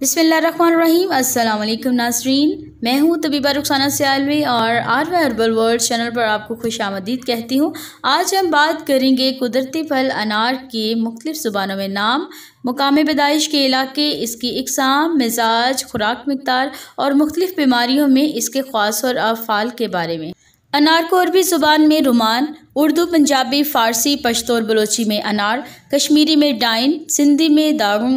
बिसमीम अल्लाम नाजरीन मैं हूँ तबीबा रुखसाना सियालवी और आर हर्बल वर्ल्ड चैनल पर आपको खुश आमदीद कहती हूँ आज हम बात करेंगे कुदरती फल अनार के मुख्तफ ज़ुबानों में नाम मुकाम पैदाइश के इलाके इसकी इकसाम मिजाज खुराक मकदार और मुख्तलिफ़ बीमारियों में इसके ख़ास और अफ़ाल के बारे में अनार को अरबी ज़ुबान में रुमान उर्दू पंजाबी फ़ारसी पश्तो और बलोची में अनार कश्मीरी में डाइन सिंधी में दारू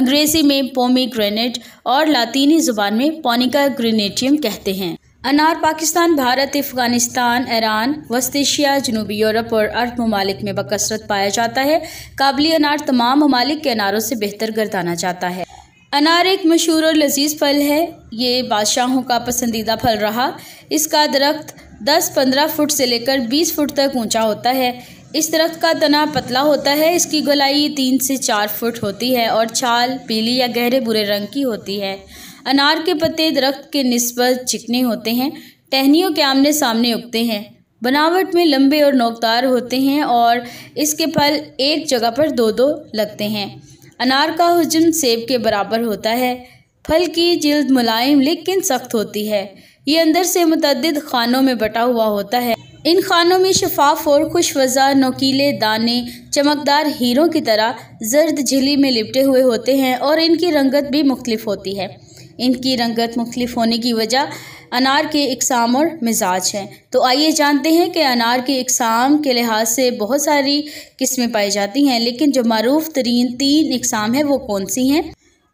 अंग्रेज़ी में पोमी ग्रेनेट और लातीनी ज़ुबान में पोनिका ग्रेनेटियम कहते हैं अनार पाकिस्तान भारत अफगानिस्तान ईरान वस्त एशिया जनूबी यूरोप और अरब ममालिक में बकसरत पाया जाता है काबली अनार तमाम ममालिक के अनारों से बेहतर गर्दाना जाता है अनार एक मशहूर और लजीज फल है ये बादशाहों का पसंदीदा फल रहा इसका दरख्त 10-15 फुट से लेकर 20 फुट तक ऊंचा होता है इस दरख्त का तना पतला होता है इसकी गोलाई तीन से चार फुट होती है और छाल पीली या गहरे बुरे रंग की होती है अनार के पत्ते दरख्त के नस्बत चिकने होते हैं टहनियों के आमने सामने उगते हैं बनावट में लंबे और नोकदार होते हैं और इसके फल एक जगह पर दो दो लगते हैं अनार का हजम सेब के बराबर होता है फल की जिल्द मुलायम लेकिन सख्त होती है ये अंदर से मतद खानों में बटा हुआ होता है इन खानों में शफाफ और खुशवज़ा नोकीले दाने चमकदार हीरों की तरह जर्द झिली में लिपटे हुए होते हैं और इनकी रंगत भी मुख्तफ होती है इनकी रंगत मुख्तफ होने की वजह अनार के इकसाम और मिजाज हैं तो आइए जानते हैं कि अनार के इकसाम के लिहाज से बहुत सारी किस्में पाई जाती हैं लेकिन जो मरूफ तरीन तीन इकसाम है वो कौन सी हैं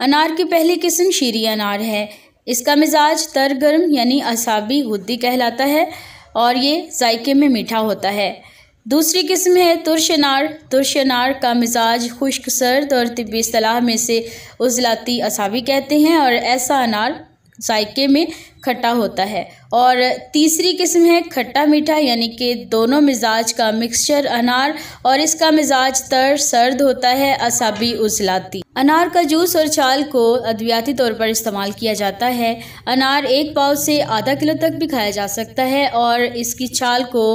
अनार की पहली किस्म शीरी अनार है इसका मिजाज तरगर्म यानी असाबी गुद्दी कहलाता है और ये जायके में मीठा होता है दूसरी किस्म है तुर्श अनार तुर्श अनार का मिजाज खुश्क सर्द और तबी असलाह में से उजलाती असाबी कहते हैं और ऐसा अनार जायके में खट्टा होता है और तीसरी किस्म है खट्टा मीठा यानी कि दोनों मिजाज का मिक्सचर अनार और इसका मिजाज तर सर्द होता है असाबी उजलाती अनार का जूस और चाल को अद्वियाती तौर पर इस्तेमाल किया जाता है अनार एक पाव से आधा किलो तक भी खाया जा सकता है और इसकी छाल को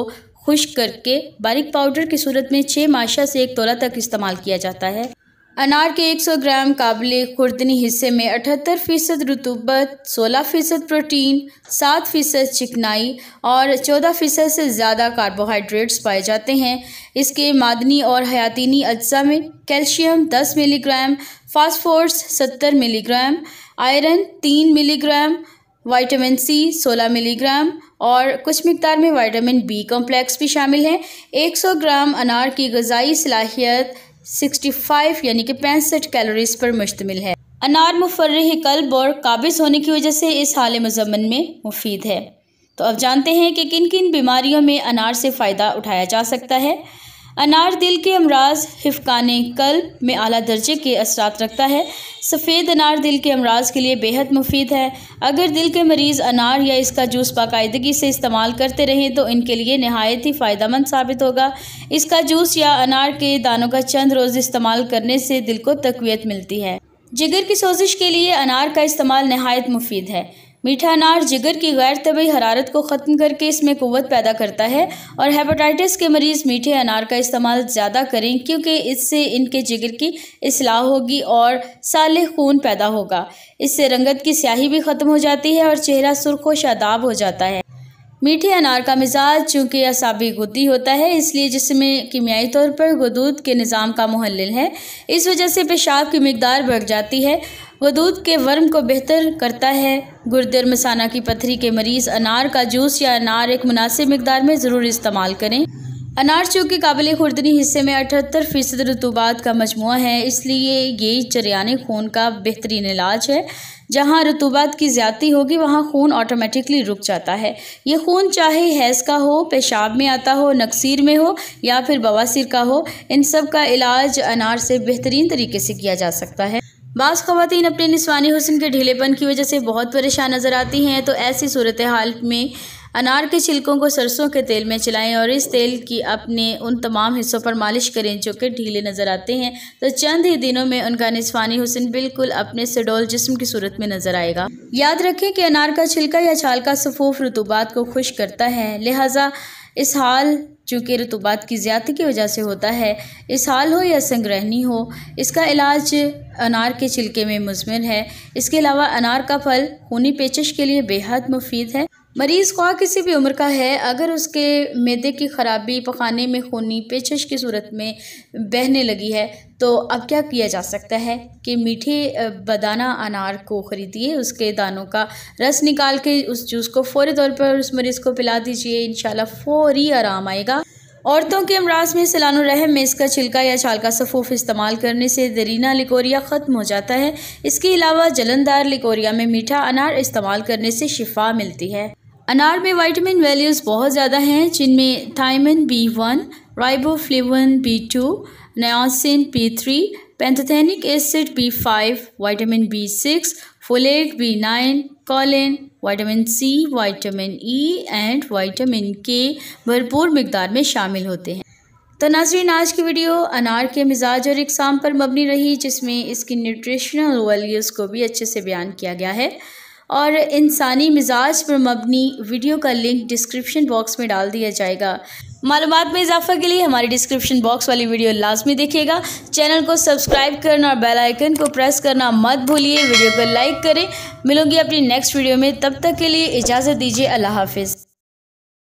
खुश करके बारीक पाउडर की सूरत में छः माशा से एक तोला तक इस्तेमाल किया जाता है अनार के 100 ग्राम काबले खुर्दनी हिस्से में अठहत्तर फ़ीसद रतूबत सोलह फ़ीसद प्रोटीन सात फ़ीसद चिकनाई और चौदह फ़ीसद से ज़्यादा कार्बोहाइड्रेट्स पाए जाते हैं इसके मादनी और हयातीनी अज्जा में कैल्शियम दस मिलीग्राम फास्फोर्स सत्तर मिलीग्राम आयरन तीन मिलीग्राम वाइटामिन सी सोलह मिलीग्राम और कुछ मकदार में वाइटामिन बी कॉम्प्लेक्स भी शामिल हैं एक ग्राम अनार की गज़ाई सलाहियत 65 यानी कि पैंसठ कैलोरीज पर मुश्तमिल है अनार मुफर्रह कल्ब और काबिज होने की वजह से इस हाल मजमन में मुफीद है तो अब जानते हैं कि किन किन बीमारियों में अनार से फ़ायदा उठाया जा सकता है अनार दिल के अमराज हिफकान कल्ब में अली दर्जे के असरात रखता है सफ़ेद अनार दिल के अमराज के लिए बेहद मुफीद है अगर दिल के मरीज़ अनार या इसका जूस बाकायदगी से इस्तेमाल करते रहें तो इनके लिए नहायत ही फ़ायदा मंद साबित होगा इसका जूस या अनार के दानों का चंद रोज़ इस्तेमाल करने से दिल को तकवीत मिलती है जिगर की सोजिश के लिए अनार का इस्तेमाल नहायत मुफीद है मीठा अनार जिगर की गैर तबी हरारत को ख़त्म करके इसमें कुत पैदा करता है और हेपाटाइटिस के मरीज़ मीठे अनार का इस्तेमाल ज़्यादा करें क्योंकि इससे इनके जिगर की असलाह होगी और साल खून पैदा होगा इससे रंगत की स्याही भी ख़त्म हो जाती है और चेहरा सुरख व शादाब हो जाता है मीठे अनार का मिजाज चूँकि असाबी गुदी होता है इसलिए जिसमें कीमियाई तौर पर गदूद के निज़ाम का महल है इस वजह से पेशाब की मकदार बढ़ जाती है वह दूध के वर्म को बेहतर करता है गुर्दे और मसाना की पथरी के मरीज़ अनार का जूस या अनार एक मुनासिब मकदार में ज़रूर इस्तेमाल करें अनार चूँकि काबिल खुर्दनी हिस्से में अठहत्तर फ़ीसद रतूबात का मजमू है इसलिए ये चरियाने खून का बेहतरीन इलाज है जहाँ रतूबात की ज्यादा होगी वहाँ खून ऑटोमेटिकली रुक जाता है ये खून चाहे हैज़ का हो पेशाब में आता हो नक्सीर में हो या फिर बवासीर का हो इन सब का इलाज अनार से बेहतरीन तरीके से किया जा सकता है बास खातन अपने निस्वानी हुसन के ढीलेपन की वजह से बहुत परेशान नज़र आती हैं तो ऐसी सूरत हाल में अनार के छिलकों को सरसों के तेल में चलाएं और इस तेल की अपने उन तमाम हिस्सों पर मालिश करें जो कि ढीले नज़र आते हैं तो चंद ही दिनों में उनका निस्वानी हुसन बिल्कुल अपने सडोल जिस्म की सूरत में नज़र आएगा याद रखें कि अनार का छिलका या छाल का सफूफ रुतुबात को खुश करता है लिहाजा इस हाल चूँकि रतुबात की ज़्यादा की वजह से होता है इस हाल हो या संग्रहणी हो इसका इलाज अनार के छिलके में मुजमिल है इसके अलावा अनार का फल खूनी पेचिश के लिए बेहद मुफीद है मरीज़ ख्वा किसी भी उम्र का है अगर उसके मैदे की ख़राबी पखाने में खूनी पेचश की सूरत में बहने लगी है तो अब क्या किया जा सकता है कि मीठे बदाना अनार को ख़रीदिए उसके दानों का रस निकाल के उस जूस को फौरी तौर पर उस मरीज़ को पिला दीजिए इन फ़ौरी आराम आएगा औरतों के अमराज में सलानुरहम में इसका छिलका या छाल का सफ़ूफ इस्तेमाल करने से दरीना लिकोरिया ख़त्म हो जाता है इसके अलावा जलनदार लिकोरिया में मीठा अनार इस्तेमाल करने से शिफा मिलती है अनार में वाइटामिन वैल्यूज़ बहुत ज़्यादा हैं जिनमें thiamine B one riboflavin B two niacin B three pantothenic acid B five vitamin B six folate B nine choline vitamin C vitamin E and vitamin K भरपूर मकदार में शामिल होते हैं तो नाजरीन आज की वीडियो अनार के मिजाज और इकसाम पर मबनी रही जिसमें इसकी न्यूट्रिशनल वैल्यूज़ को भी अच्छे से बयान किया गया है और इंसानी मिजाज पर मबनी वीडियो का लिंक डिस्क्रिप्शन बॉक्स में डाल दिया जाएगा मालूम में इजाफा के लिए हमारी डिस्क्रिप्शन बॉक्स वाली वीडियो लाजमी देखिएगा चैनल को सब्सक्राइब करना और बेल आइकन को प्रेस करना मत भूलिए वीडियो को लाइक करें मिलूंगी अपनी नेक्स्ट वीडियो में तब तक के लिए इजाज़त दीजिए अल्लाह हाफिज़